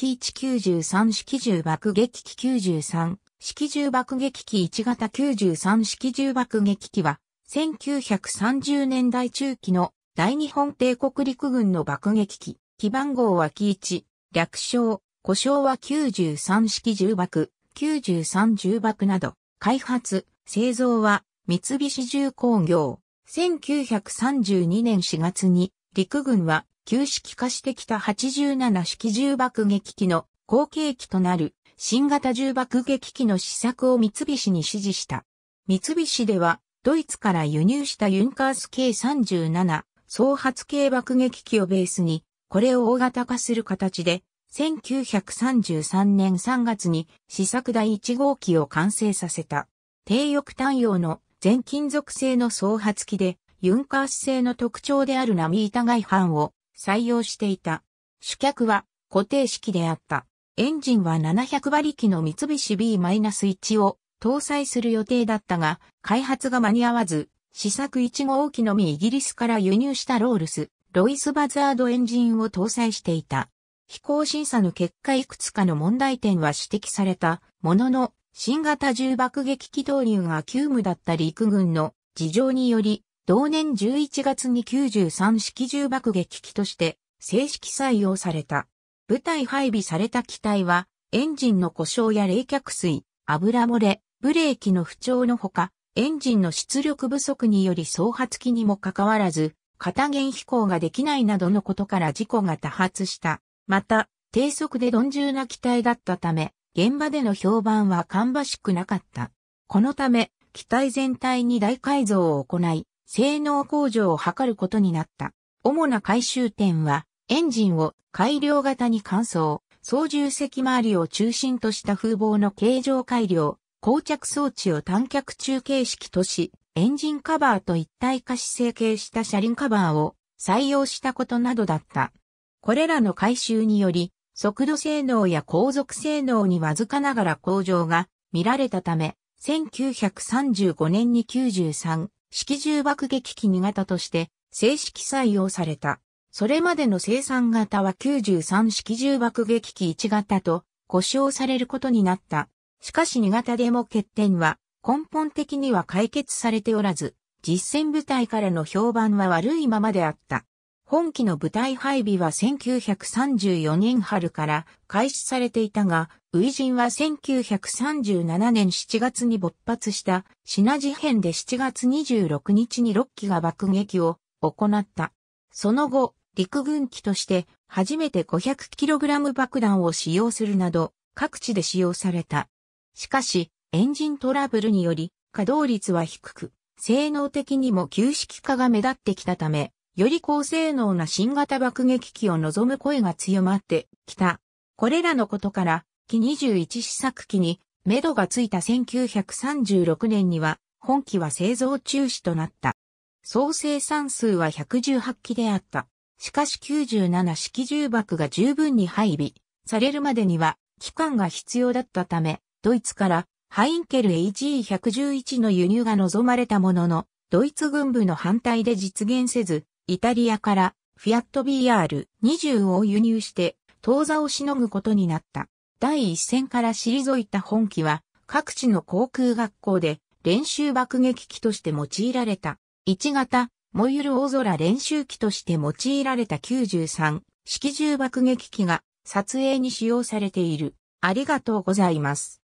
機193式銃爆撃機93、式銃爆撃機1型93式銃爆撃機は、1930年代中期の大日本帝国陸軍の爆撃機、機番号は機1、略称、故障は93式銃爆、93銃爆など、開発、製造は三菱重工業。1932年4月に陸軍は旧式化してきた87式重爆撃機の後継機となる新型重爆撃機の試作を三菱に指示した。三菱ではドイツから輸入したユンカース K37 総発系爆撃機をベースにこれを大型化する形で1933年3月に試作第1号機を完成させた。低翼単葉の全金属製の総発機でユンカース製の特徴である波板外板を採用していた。主脚は固定式であった。エンジンは700馬力の三菱 B-1 を搭載する予定だったが、開発が間に合わず、試作1号機のみイギリスから輸入したロールス、ロイス・バザードエンジンを搭載していた。飛行審査の結果いくつかの問題点は指摘されたものの、新型重爆撃機導入が急務だった陸軍の事情により同年11月に93式重爆撃機として正式採用された。部隊配備された機体は、エンジンの故障や冷却水、油漏れ、ブレーキの不調のほか、エンジンの出力不足により総発機にもかかわらず、片弦飛行ができないなどのことから事故が多発した。また、低速で鈍重な機体だったため、現場での評判は芳しくなかった。このため、機体全体に大改造を行い、性能向上を図ることになった。主な回収点は、エンジンを改良型に乾燥、操縦席周りを中心とした風防の形状改良、膠着装置を単脚中形式とし、エンジンカバーと一体化し成形した車輪カバーを採用したことなどだった。これらの改修により、速度性能や航続性能にわずかながら向上が見られたため、1935年に93式銃爆撃機2型として正式採用された。それまでの生産型は93式銃爆撃機1型と呼称されることになった。しかし2型でも欠点は根本的には解決されておらず、実戦部隊からの評判は悪いままであった。本期の舞台配備は1934年春から開始されていたが、ウジンは1937年7月に勃発した品事変で7月26日に6機が爆撃を行った。その後、陸軍機として初めて 500kg 爆弾を使用するなど各地で使用された。しかし、エンジントラブルにより稼働率は低く、性能的にも旧式化が目立ってきたため、より高性能な新型爆撃機を望む声が強まってきた。これらのことから、機21試作機に、目処がついた1936年には、本機は製造中止となった。総生産数は118機であった。しかし97式重爆が十分に配備されるまでには期間が必要だったため、ドイツからハインケル AG111 の輸入が望まれたものの、ドイツ軍部の反対で実現せず、イタリアからフィアット BR20 を輸入して当座をしのぐことになった。第一線から退いた本機は各地の航空学校で練習爆撃機として用いられた。1型、燃ゆる大空練習機として用いられた93、式重爆撃機が撮影に使用されている。ありがとうございます。